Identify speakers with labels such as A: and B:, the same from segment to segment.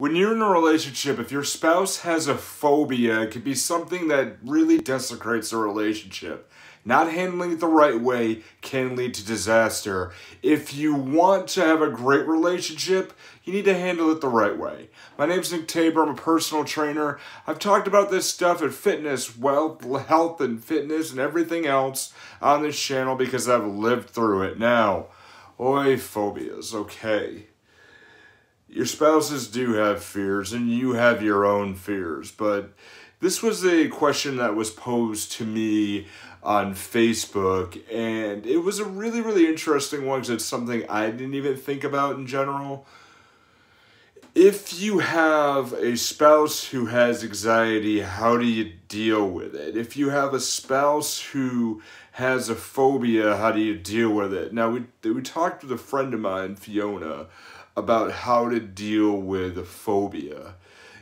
A: When you're in a relationship, if your spouse has a phobia, it could be something that really desecrates a relationship. Not handling it the right way can lead to disaster. If you want to have a great relationship, you need to handle it the right way. My name is Nick Tabor. I'm a personal trainer. I've talked about this stuff at fitness, wealth, health, and fitness, and everything else on this channel because I've lived through it. Now, oi, phobias, okay your spouses do have fears and you have your own fears, but this was a question that was posed to me on Facebook, and it was a really, really interesting one because it's something I didn't even think about in general. If you have a spouse who has anxiety, how do you deal with it? If you have a spouse who has a phobia, how do you deal with it? Now, we, we talked with a friend of mine, Fiona, about how to deal with a phobia.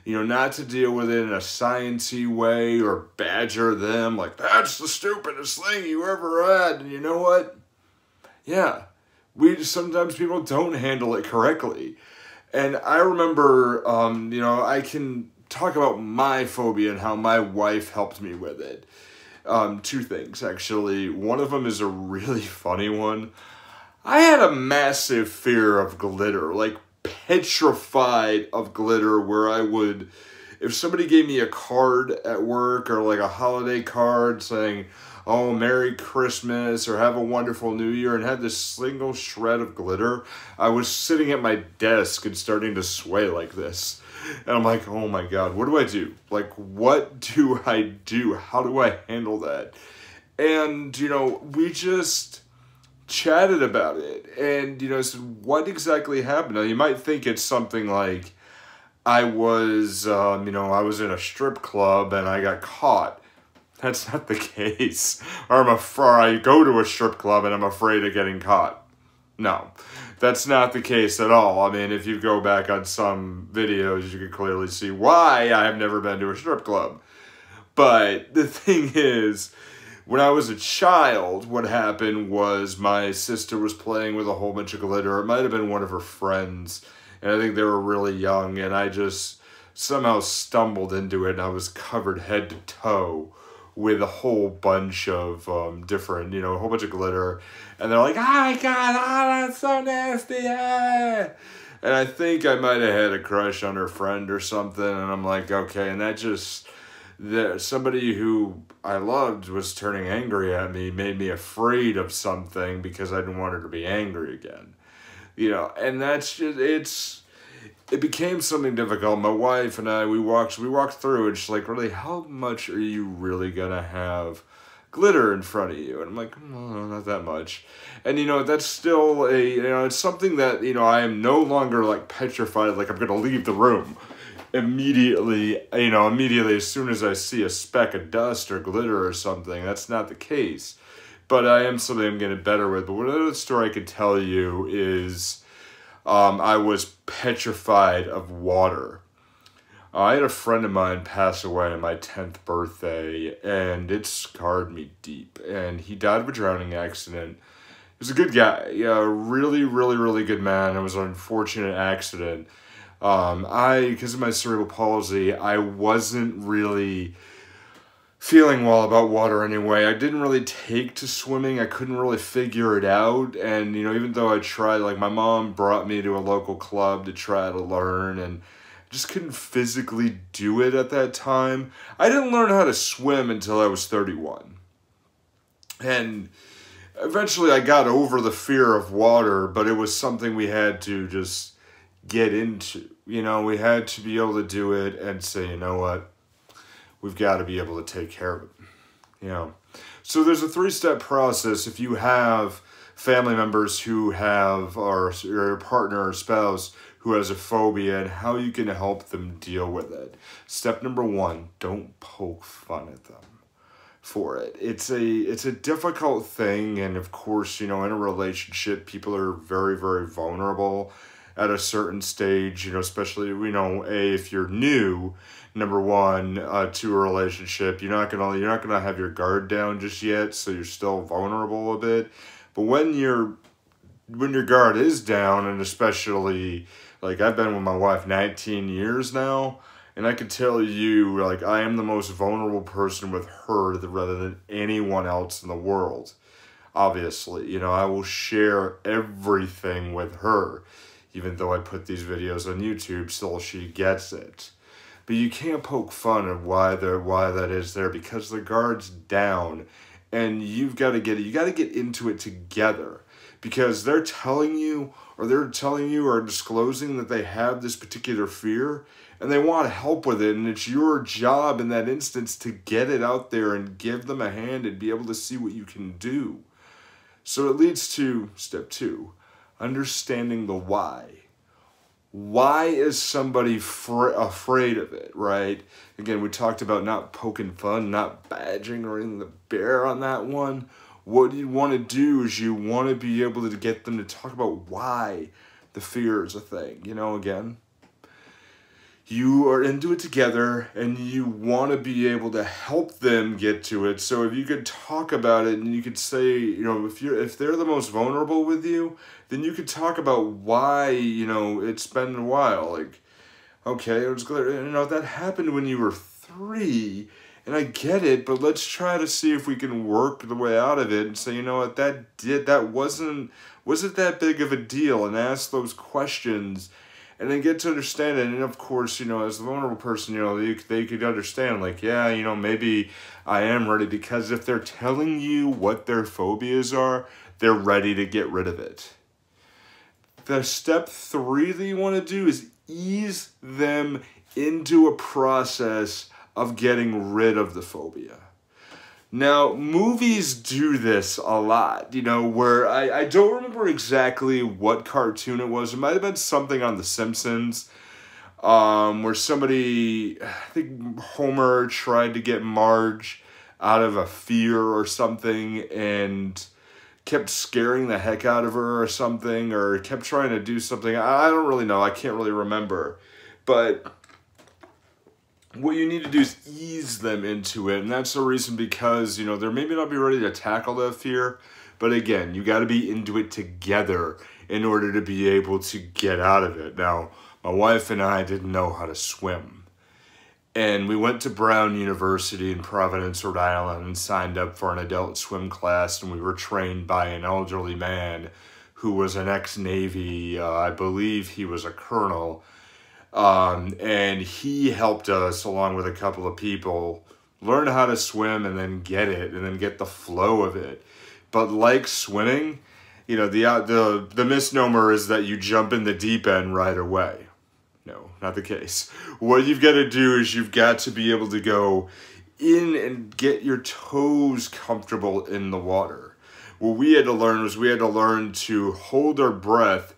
A: You know, not to deal with it in a sciency way or badger them like, that's the stupidest thing you ever had. And you know what? Yeah, we just, sometimes people don't handle it correctly. And I remember, um, you know, I can talk about my phobia and how my wife helped me with it. Um, two things, actually. One of them is a really funny one. I had a massive fear of glitter, like petrified of glitter, where I would, if somebody gave me a card at work or like a holiday card saying, oh, Merry Christmas or have a wonderful new year and had this single shred of glitter, I was sitting at my desk and starting to sway like this. And I'm like, oh my God, what do I do? Like, what do I do? How do I handle that? And, you know, we just, chatted about it and, you know, said, what exactly happened? Now, you might think it's something like, I was, um, you know, I was in a strip club and I got caught. That's not the case. or, I'm afraid I go to a strip club and I'm afraid of getting caught. No, that's not the case at all. I mean, if you go back on some videos, you can clearly see why I have never been to a strip club. But the thing is, when I was a child, what happened was my sister was playing with a whole bunch of glitter. It might have been one of her friends, and I think they were really young, and I just somehow stumbled into it, and I was covered head to toe with a whole bunch of um, different, you know, a whole bunch of glitter. And they're like, oh my God, oh, that's so nasty. Yeah, And I think I might have had a crush on her friend or something. And I'm like, okay. And that just that somebody who I loved was turning angry at me made me afraid of something because I didn't want her to be angry again. You know, and that's just, it's, it became something difficult. My wife and I, we walked, we walked through and she's like, really, how much are you really going to have glitter in front of you? And I'm like, oh, not that much. And, you know, that's still a, you know, it's something that, you know, I am no longer like petrified, like I'm going to leave the room immediately, you know, immediately as soon as I see a speck of dust or glitter or something. That's not the case. But I am something I'm getting better with. But one other story I could tell you is um, I was petrified of water. Uh, I had a friend of mine pass away on my 10th birthday, and it scarred me deep. And he died of a drowning accident. He was a good guy, yeah, really, really, really good man. It was an unfortunate accident um, I, because of my cerebral palsy, I wasn't really feeling well about water anyway. I didn't really take to swimming. I couldn't really figure it out. And, you know, even though I tried, like my mom brought me to a local club to try to learn and just couldn't physically do it at that time. I didn't learn how to swim until I was 31. And eventually I got over the fear of water, but it was something we had to just get into. You know, we had to be able to do it and say, you know what, we've got to be able to take care of it. You know, so there's a three step process if you have family members who have or your partner or spouse who has a phobia and how you can help them deal with it. Step number one: don't poke fun at them for it. It's a it's a difficult thing and of course, you know, in a relationship people are very very vulnerable at a certain stage, you know, especially, you know, A, if you're new, number one, uh, to a relationship, you're not gonna, you're not gonna have your guard down just yet, so you're still vulnerable a bit. But when you're, when your guard is down, and especially, like, I've been with my wife 19 years now, and I can tell you, like, I am the most vulnerable person with her rather than anyone else in the world. Obviously, you know, I will share everything with her. Even though I put these videos on YouTube, still she gets it. But you can't poke fun at why there why that is there because the guard's down and you've got to get it. You got to get into it together because they're telling you or they're telling you or disclosing that they have this particular fear and they want to help with it and it's your job in that instance to get it out there and give them a hand and be able to see what you can do. So it leads to step 2, understanding the why. Why is somebody afraid of it, right? Again, we talked about not poking fun, not badging or in the bear on that one. What you want to do is you want to be able to get them to talk about why the fear is a thing, you know, again you are into it together and you want to be able to help them get to it so if you could talk about it and you could say you know if you're if they're the most vulnerable with you then you could talk about why you know it's been a while like okay it was clear you know that happened when you were three and i get it but let's try to see if we can work the way out of it and say you know what that did that wasn't was it that big of a deal and ask those questions and then get to understand it. And of course, you know, as the vulnerable person, you know, they, they could understand, like, yeah, you know, maybe I am ready because if they're telling you what their phobias are, they're ready to get rid of it. The step three that you want to do is ease them into a process of getting rid of the phobia. Now, movies do this a lot, you know, where I, I don't remember exactly what cartoon it was. It might have been something on The Simpsons, um, where somebody, I think Homer tried to get Marge out of a fear or something and kept scaring the heck out of her or something, or kept trying to do something. I, I don't really know. I can't really remember. But what you need to do is ease them into it. And that's the reason because, you know, they're maybe not be ready to tackle that fear. But again, you got to be into it together in order to be able to get out of it. Now, my wife and I didn't know how to swim. And we went to Brown University in Providence, Rhode Island, and signed up for an adult swim class. And we were trained by an elderly man who was an ex Navy, uh, I believe he was a colonel um, and he helped us, along with a couple of people, learn how to swim and then get it and then get the flow of it. But like swimming, you know, the, uh, the, the misnomer is that you jump in the deep end right away. No, not the case. What you've got to do is you've got to be able to go in and get your toes comfortable in the water. What we had to learn was we had to learn to hold our breath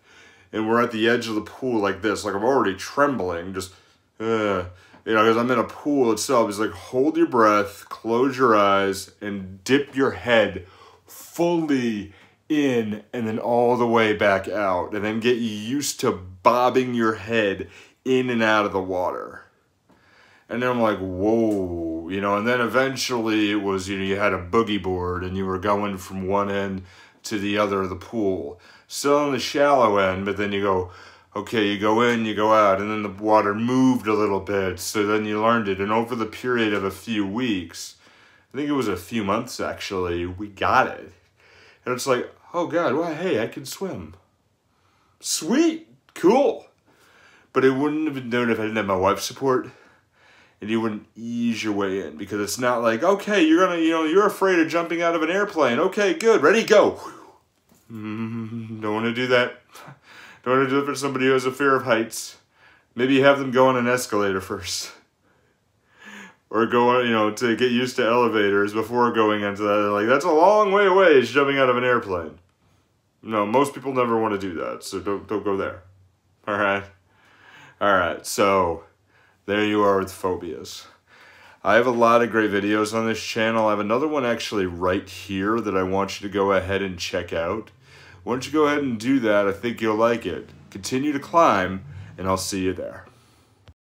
A: and we're at the edge of the pool like this, like I'm already trembling, just, uh, you know, because I'm in a pool itself. It's like, hold your breath, close your eyes, and dip your head fully in and then all the way back out, and then get used to bobbing your head in and out of the water. And then I'm like, whoa, you know, and then eventually it was, you know, you had a boogie board and you were going from one end to the other of the pool. Still in the shallow end, but then you go, okay, you go in, you go out, and then the water moved a little bit, so then you learned it. And over the period of a few weeks, I think it was a few months actually, we got it. And it's like, oh God, well, hey, I can swim. Sweet, cool. But it wouldn't have been known if I didn't have my wife's support. And you wouldn't ease your way in because it's not like, okay, you're gonna, you know, you're afraid of jumping out of an airplane. Okay, good, ready, go. Mm-hmm. don't want to do that. Don't want to do it for somebody who has a fear of heights. Maybe have them go on an escalator first. Or go on, you know, to get used to elevators before going into that. They're like, that's a long way away, is jumping out of an airplane. No, most people never want to do that, so don't, don't go there. All right? All right, so there you are with phobias. I have a lot of great videos on this channel. I have another one actually right here that I want you to go ahead and check out. Why don't you go ahead and do that? I think you'll like it. Continue to climb, and I'll see you there.